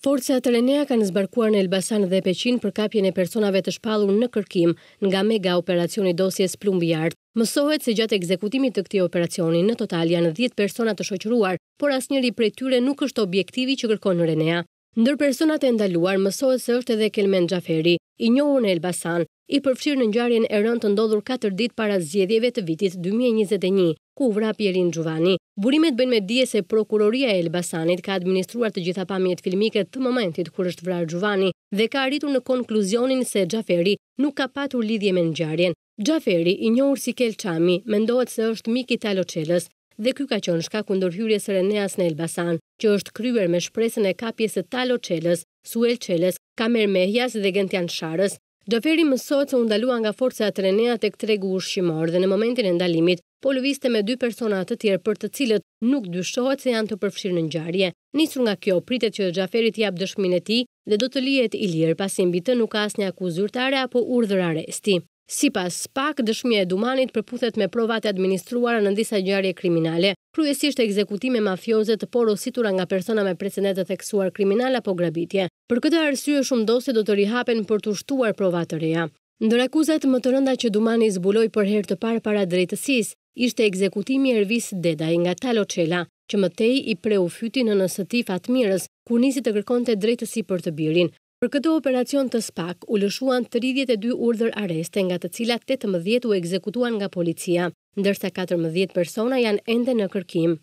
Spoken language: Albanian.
Forca të Renea kanë zbarkuar në Elbasan dhe Peqin për kapjen e personave të shpallur në kërkim nga mega operacioni dosjes plumbiart. Mësohet se gjatë ekzekutimit të këtij operacioni në total janë 10 persona të shoqëruar, por asnjëri prej tyre nuk është objektivi që kërkon në Renea. Ndër personat e ndaluar mësohet se është edhe Kelmen Gjaferi, i njohur në Elbasan, i përfshirë në ngjarjen e rënë të ndodhur 4 ditë para zgjedhjeve të vitit 2021 ku vra Pierin Gjuvani. Burimet bëjnë me dje se Prokuroria e Elbasanit ka administruar të gjitha pamjet filmike të momentit kur është vrar Gjuvani dhe ka arritur në konkluzionin se Gjaferi nuk ka patur lidhje me nëgjarjen. Gjaferi, i njohur si Kelçami, mendohet se është Miki Taloqeles dhe ky ka qënë shka kundur hyrje së Reneas në Elbasan, që është kryer me shpresën e kapjes e Taloqeles, Kamer Kamermehjas dhe Gentian Sharës, Gjaferi mësot se undalua nga forca të renea të këtë regu ushqimor dhe në momentin e ndalimit, po lëviste me dy personat të tjerë për të cilët nuk dyshohet se janë të përfshirë në njarje. Nisur nga kjo, pritet që Gjaferi t'jabë dëshmin e ti dhe do të lijet i lirë pasim bitë nuk as një akuzurtare apo urdhër aresti. Si pas pak, dëshmje e dumanit përputhet me provat e administruara në disa gjarje kriminale, kryesisht e ekzekutime mafioze të porositura nga persona me precedetet eksuar kriminal apo grabitje. Për këtë arsye shumë dosje do të rihapen për të ushtuar provat të reja. Ndër akuzat më të rënda që Dumani zbuloi për herë të parë para drejtësisë ishte ekzekutimi i Ervis Dedaj nga Talo Çela, që më tej i preu fytin në nësë ti Fatmirës, kur nisi të kërkonte drejtësi për të birin. Për këtë operacion të SPAK u lëshuan 32 urdhër areste nga të cilat 18 u ekzekutuan nga policia, ndërsa 14 persona janë ende në kërkim.